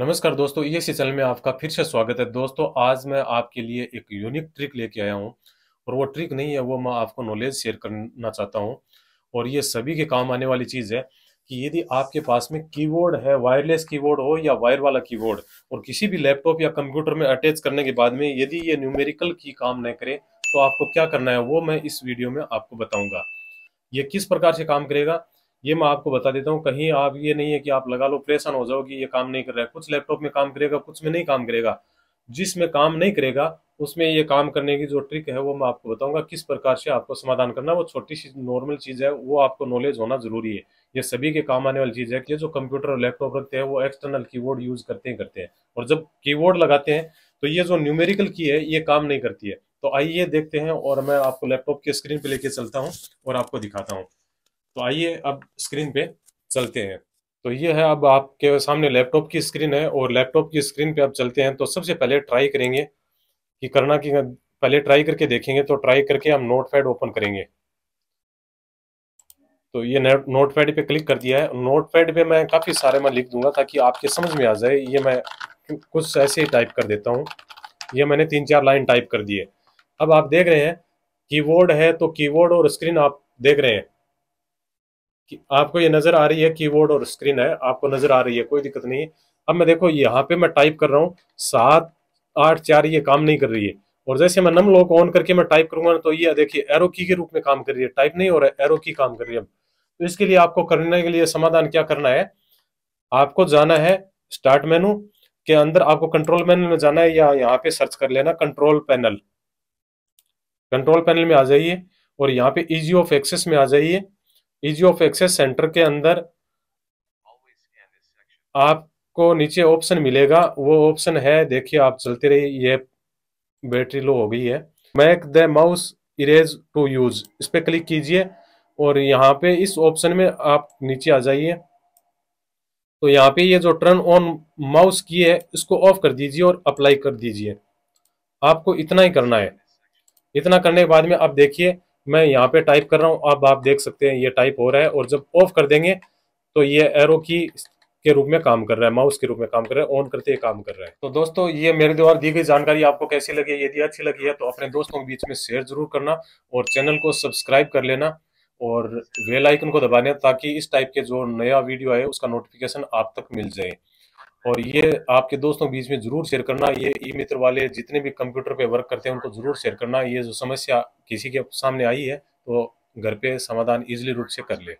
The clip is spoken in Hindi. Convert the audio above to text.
नमस्कार दोस्तों ई चैनल में आपका फिर से स्वागत है दोस्तों आज मैं आपके लिए एक यूनिक ट्रिक लेके आया हूँ और वो ट्रिक नहीं है वो मैं आपको नॉलेज शेयर करना चाहता हूँ और ये सभी के काम आने वाली चीज़ है कि यदि आपके पास में कीबोर्ड है वायरलेस कीबोर्ड हो या वायर वाला कीबोर्ड और किसी भी लैपटॉप या कंप्यूटर में अटैच करने के बाद में यदि ये न्यूमेरिकल की काम न करे तो आपको क्या करना है वो मैं इस वीडियो में आपको बताऊँगा ये किस प्रकार से काम करेगा ये मैं आपको बता देता हूँ कहीं आप ये नहीं है कि आप लगा लो परेशान हो जाओ कि ये काम नहीं कर रहा है कुछ लैपटॉप में काम करेगा कुछ में नहीं काम करेगा जिसमें काम नहीं करेगा उसमें ये काम करने की जो ट्रिक है वो मैं आपको बताऊंगा किस प्रकार से आपको समाधान करना वो छोटी सी नॉर्मल चीज़ है वो आपको नॉलेज होना जरूरी है ये सभी के काम आने वाली चीज़ है कि जो कंप्यूटर और लैपटॉप रखते हैं वो एक्सटर्नल कीबोर्ड यूज़ करते हैं करते हैं और जब कीबोर्ड लगाते हैं तो ये जो न्यूमेरिकल की है ये काम नहीं करती है तो आइए देखते हैं और मैं आपको लैपटॉप के स्क्रीन पर लेके चलता हूँ और आपको दिखाता हूँ तो आइए अब स्क्रीन पे चलते हैं तो ये है अब आपके सामने लैपटॉप की स्क्रीन है और लैपटॉप की स्क्रीन पे आप चलते हैं तो सबसे पहले ट्राई करेंगे कि करना की पहले ट्राई करके देखेंगे तो ट्राई करके हम नोट पैड ओपन करेंगे तो ये नोट पैड पे क्लिक कर दिया है नोट पैड पे मैं काफ़ी सारे मैं लिख दूंगा ताकि आपके समझ में आ जाए ये मैं कुछ ऐसे ही टाइप कर देता हूँ ये मैंने तीन चार लाइन टाइप कर दिए अब आप देख रहे हैं कीबोर्ड है तो कीबोर्ड और स्क्रीन आप देख रहे हैं आपको ये नजर आ रही है कीबोर्ड और स्क्रीन है आपको नजर आ रही है कोई दिक्कत नहीं है अब मैं देखो यहाँ पे मैं टाइप कर रहा हूँ सात आठ चार ये काम नहीं कर रही है और जैसे मैं नम लॉक ऑन करके मैं टाइप करूंगा तो ये देखिए एरो की के रूप में काम कर रही है टाइप नहीं हो रहा है एरो की काम कर रही है तो इसके लिए आपको करने के लिए समाधान क्या करना है आपको जाना है स्टार्ट मेनू के अंदर आपको कंट्रोल मेनू में जाना है या यहाँ पे सर्च कर लेना कंट्रोल पैनल कंट्रोल पैनल में आ जाइए और यहाँ पे इजी ऑफ एक्सेस में आ जाइए इजी ऑफ एक्सेस सेंटर के अंदर आपको नीचे ऑप्शन मिलेगा वो ऑप्शन है देखिए आप चलते रहिए ये बैटरी लो हो गई है make the mouse erase to use इस पर क्लिक कीजिए और यहाँ पे इस ऑप्शन में आप नीचे आ जाइए तो यहाँ पे ये जो टर्न ऑन माउस की है इसको ऑफ कर दीजिए और अप्लाई कर दीजिए आपको इतना ही करना है इतना करने के बाद में आप देखिए मैं यहाँ पे टाइप कर रहा हूँ अब आप देख सकते हैं ये टाइप हो रहा है और जब ऑफ कर देंगे तो ये एरो की के रूप में काम कर रहा है माउस के रूप में काम कर रहा है ऑन करते ही काम कर रहा है तो दोस्तों ये मेरे द्वारा दी गई जानकारी आपको कैसी लगी यदि अच्छी लगी है तो अपने दोस्तों के बीच में शेयर जरूर करना और चैनल को सब्सक्राइब कर लेना और वेलाइकन आइकन को दबाने ताकि इस टाइप के जो नया वीडियो आए उसका नोटिफिकेशन आप तक मिल जाए और ये आपके दोस्तों के बीच में जरूर शेयर करना ये ई मित्र वाले जितने भी कंप्यूटर पे वर्क करते हैं उनको जरूर शेयर करना ये जो समस्या किसी के सामने आई है तो घर पे समाधान इजली रूप से कर ले